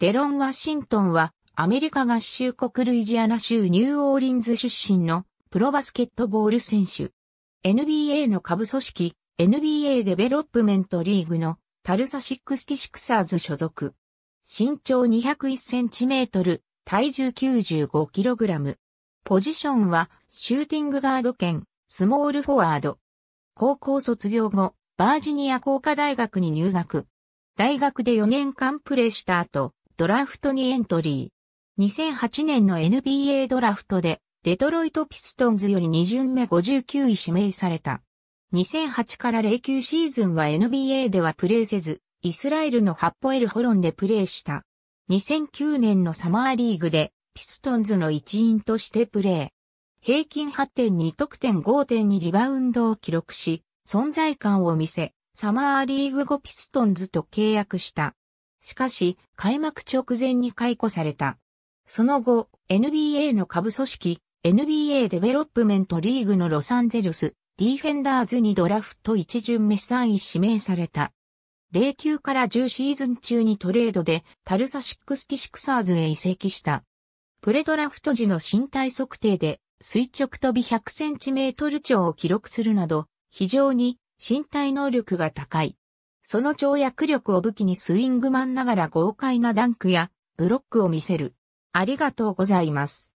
デロン・ワシントンは、アメリカ合衆国ルイジアナ州ニューオーリンズ出身のプロバスケットボール選手。NBA の下部組織、NBA デベロップメントリーグのタルサシックスティ・シクサーズ所属。身長2 0 1トル、体重9 5ラム。ポジションは、シューティングガード兼、スモールフォワード。高校卒業後、バージニア工科大学に入学。大学で4年間プレーした後、ドラフトにエントリー。2008年の NBA ドラフトで、デトロイトピストンズより2巡目59位指名された。2008から09シーズンは NBA ではプレーせず、イスラエルのハッポエルホロンでプレーした。2009年のサマーリーグで、ピストンズの一員としてプレー。平均8.2得点5.2リバウンドを記録し、存在感を見せ、サマーリーグ後ピストンズと契約した。しかし、開幕直前に解雇された。その後、NBA の下部組織、NBA デベロップメントリーグのロサンゼルス、ディフェンダーズにドラフト一巡目3位指名された。09から10シーズン中にトレードでタルサシックスティシクサーズへ移籍した。プレドラフト時の身体測定で垂直飛び1 0 0トル超を記録するなど非常に身体能力が高い。その跳躍力を武器にスイングマンながら豪快なダンクやブロックを見せる。ありがとうございます。